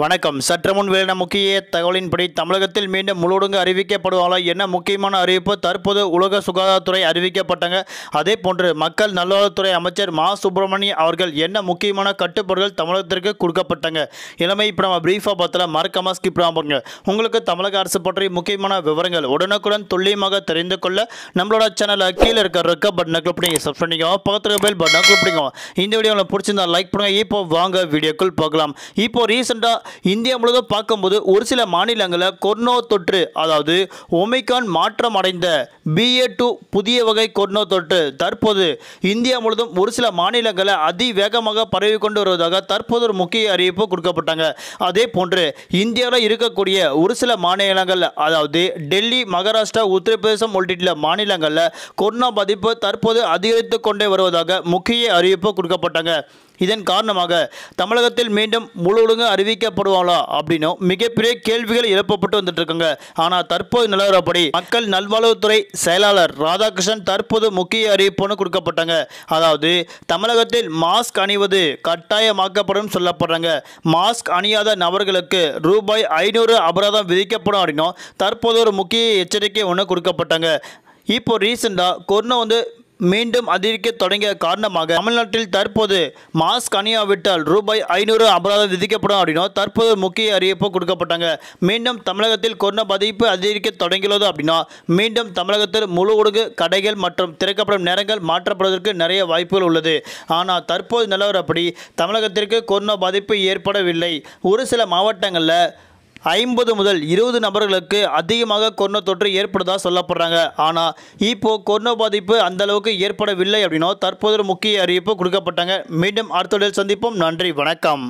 வணக்கம் சற்று முன் வெளியின முக்கிய தகவலின்படி தமிழகத்தில் மீண்டும் முழுடுங்கு அறிவிக்கப்படுவாங்க என்ன முக்கியமான அறிவிப்பு தற்போது உலக சுகாதாரத்துறை அறிவிக்கப்பட்டாங்க அதே போன்று மக்கள் நல்வாழ்வுத்துறை அமைச்சர் மா சுப்பிரமணிய அவர்கள் என்ன முக்கியமான கட்டுப்பாடுகள் தமிழகத்திற்கு கொடுக்கப்பட்டங்க இளமை இப்போ நம்ம பிரீஃபாக பார்த்தல மறக்காம ஸ்கிப் பாருங்க உங்களுக்கு தமிழக அரசு பற்றி முக்கியமான விவரங்கள் உடனுக்குடன் துல்லியமாக தெரிந்து கொள்ள நம்மளோட சேனலில் கீழே இருக்க ரெக்க பட்டனை கிளப் பண்ணி சப்ஸ்கிரைப் பண்ணிக்கோ பக்கத்துக்கு பெல் பட்டனை கிளப் பண்ணிக்கோ இந்த வீடியோ உங்களுக்கு பிடிச்சிருந்தா லைக் பண்ணுங்கள் இப்போ வாங்க வீடியோக்குள் பார்க்கலாம் இப்போ ரீசெண்டாக இந்தியா முழுவதும் பார்க்கும்போது ஒரு சில மாநிலங்களில் கொர்னோ தொற்று அதாவது ஒமிகான் மாற்றம் அடைந்த பிஏ டூ புதிய வகை கொர்னோ தொற்று தற்போது இந்தியா முழுவதும் ஒரு சில மாநிலங்களில் அதிவேகமாக பரவி கொண்டு வருவதாக தற்போது ஒரு முக்கிய அறிவிப்பு கொடுக்கப்பட்டாங்க அதே போன்று இந்தியாவில் இருக்கக்கூடிய ஒரு சில மாநிலங்கள் அதாவது டெல்லி மகாராஷ்டிரா உத்தரப்பிரதேசம் உள்ளிட்ட மாநிலங்களில் கொரோனா பாதிப்பு தற்போது அதிகரித்து கொண்டே வருவதாக முக்கிய அறிவிப்பு கொடுக்கப்பட்டாங்க இதன் காரணமாக தமிழகத்தில் மீண்டும் முழு ஒழுங்கு அறிவிக்கப்படுவாங்களா அப்படின்னும் மிகப்பெரிய கேள்விகள் எழுப்பப்பட்டு வந்துட்டு இருக்காங்க ஆனால் தற்போது நிலவரப்படி மக்கள் நல்வாழ்வுத்துறை செயலாளர் ராதாகிருஷ்ணன் தற்போது முக்கிய அறிவிப்புன்னு கொடுக்கப்பட்டாங்க அதாவது தமிழகத்தில் மாஸ்க் அணிவது கட்டாயமாக்கப்படும் சொல்லப்படுறாங்க மாஸ்க் அணியாத நபர்களுக்கு ரூபாய் ஐநூறு அபராதம் விதிக்கப்படும் அப்படின்னும் தற்போது ஒரு முக்கிய எச்சரிக்கை ஒன்று கொடுக்கப்பட்டாங்க இப்போ ரீசெண்டாக கொரோனா வந்து மீண்டும் அதிகரிக்க தொடங்கிய காரணமாக தமிழ்நாட்டில் தற்போது மாஸ்க் அணியாவிட்டால் ரூபாய் ஐநூறு அபராதம் விதிக்கப்படும் அப்படின்னா தற்போது முக்கிய அறிவிப்பு கொடுக்கப்பட்டாங்க மீண்டும் தமிழகத்தில் கொரோனா பாதிப்பு அதிகரிக்க தொடங்கியுள்ளது அப்படின்னா மீண்டும் தமிழகத்தில் முழு ஊடகு கடைகள் மற்றும் திறக்கப்படும் நேரங்கள் மாற்றப்படுவதற்கு நிறைய வாய்ப்புகள் உள்ளது ஆனால் தற்போது நிலவரப்படி தமிழகத்திற்கு கொரோனா பாதிப்பு ஏற்படவில்லை ஒரு சில மாவட்டங்களில் ஐம்பது முதல் இருபது நபர்களுக்கு அதிகமாக கொரோனா தொற்று ஏற்படுதா சொல்லப்படுறாங்க ஆனால் இப்போ கொரோனா பாதிப்பு அந்த அளவுக்கு ஏற்படவில்லை அப்படின்னா தற்போது முக்கிய அறிவிப்பு கொடுக்கப்பட்டாங்க மீண்டும் அடுத்த சந்திப்போம் நன்றி வணக்கம்